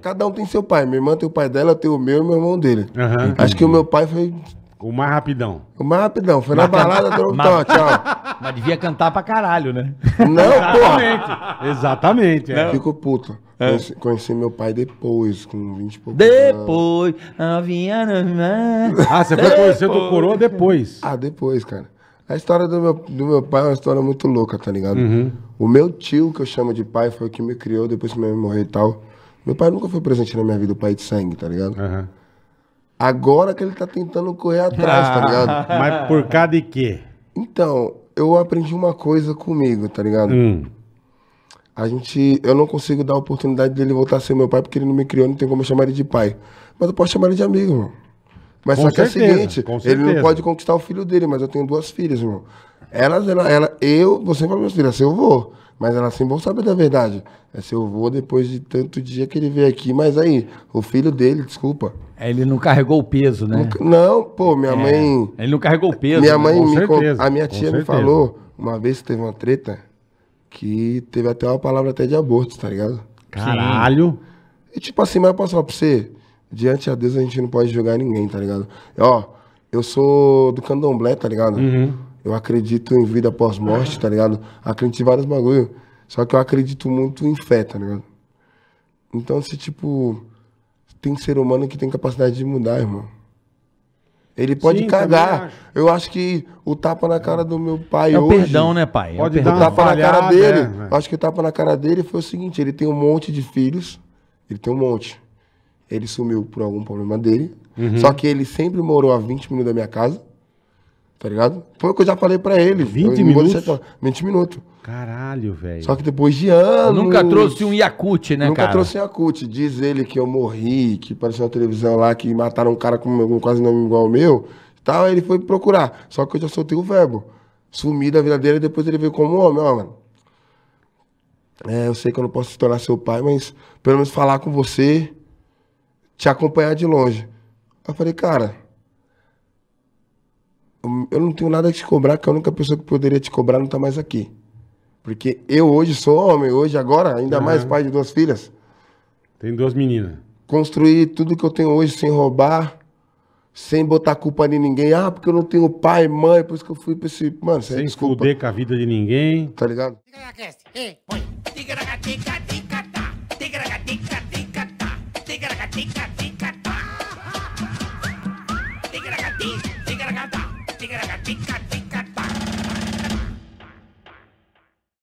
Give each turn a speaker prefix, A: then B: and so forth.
A: Cada um tem seu pai. Minha irmã tem o pai dela, eu tenho o meu e o meu irmão dele. Uhum. Acho que o meu pai foi. O mais rapidão. O mais rapidão. Foi Mas na balada, tchau, Mas... tchau. Mas devia cantar pra caralho, né? Não, Exatamente. porra. Exatamente. É. Fico puto. É. Conheci, conheci, meu pai depois, com 20 e poucos Depois, não vinha Ah, você foi conhecer o coroa depois. Ah, depois, cara. A história do meu, do meu pai é uma história muito louca, tá ligado? Uhum. O meu tio, que eu chamo de pai, foi o que me criou depois que minha mãe morreu e tal. Meu pai nunca foi presente na minha vida, o pai de sangue, tá ligado? Uhum. Agora que ele tá tentando correr atrás, tá ligado? Mas por causa de quê? Então, eu aprendi uma coisa comigo, tá ligado? Hum. A gente. Eu não consigo dar a oportunidade dele voltar a ser meu pai, porque ele não me criou, não tem como eu chamar ele de pai. Mas eu posso chamar ele de amigo, irmão. Mas com só que é o seguinte, ele não pode conquistar o filho dele, mas eu tenho duas filhas, irmão. Elas, ela, ela, eu, você falou, meus filhos, é assim eu vou. Mas ela assim bom saber da verdade. É se eu vou depois de tanto dia que ele veio aqui, mas aí, o filho dele, desculpa. É, ele não carregou o peso, né? Não, não pô, minha é, mãe. Ele não carregou o peso. Minha né? mãe né? com me certeza, A minha tia me falou uma vez que teve uma treta que teve até uma palavra até de aborto, tá ligado? Caralho! E tipo assim, mas eu posso falar pra você, diante a Deus a gente não pode julgar ninguém, tá ligado? E, ó, eu sou do candomblé, tá ligado? Uhum. Eu acredito em vida após morte, tá ligado? Acredito em vários bagulho. Só que eu acredito muito em fé, tá ligado? Então, se tipo. Tem ser humano que tem capacidade de mudar, irmão. Ele pode Sim, cagar. Acho. Eu acho que o tapa na cara do meu pai. É o hoje, perdão, né, pai? Pode é o, o tapa falhada, na cara dele. Né, acho que o tapa na cara dele foi o seguinte: ele tem um monte de filhos. Ele tem um monte. Ele sumiu por algum problema dele. Uhum. Só que ele sempre morou a 20 minutos da minha casa. Tá ligado? Foi o que eu já falei pra ele. 20 eu, minutos? Tá, 20 minutos. Caralho, velho. Só que depois de anos. Nunca trouxe um Yakut, né, nunca cara? Nunca trouxe um Yakut. Diz ele que eu morri, que apareceu na televisão lá, que mataram um cara com, com quase nome igual ao meu. Tal, ele foi procurar. Só que eu já soltei o verbo. Sumi da vida dele e depois ele veio como homem, ó, mano. É, eu sei que eu não posso se tornar seu pai, mas pelo menos falar com você, te acompanhar de longe. Eu falei, cara, Hum, eu não tenho nada a te cobrar, que a única pessoa que poderia te cobrar não tá mais aqui. Porque eu hoje sou homem, hoje, agora, ainda uhum. mais pai de duas filhas. Tem duas meninas. Construir tudo que eu tenho hoje sem roubar, sem botar culpa em ninguém. Ah, porque eu não tenho pai, mãe, por isso que eu fui pra esse. Mano, sem desculpa. fuder com a vida de ninguém. Tá ligado? Diga na cast. Ei, põe. Diga na tica, Era la pinza.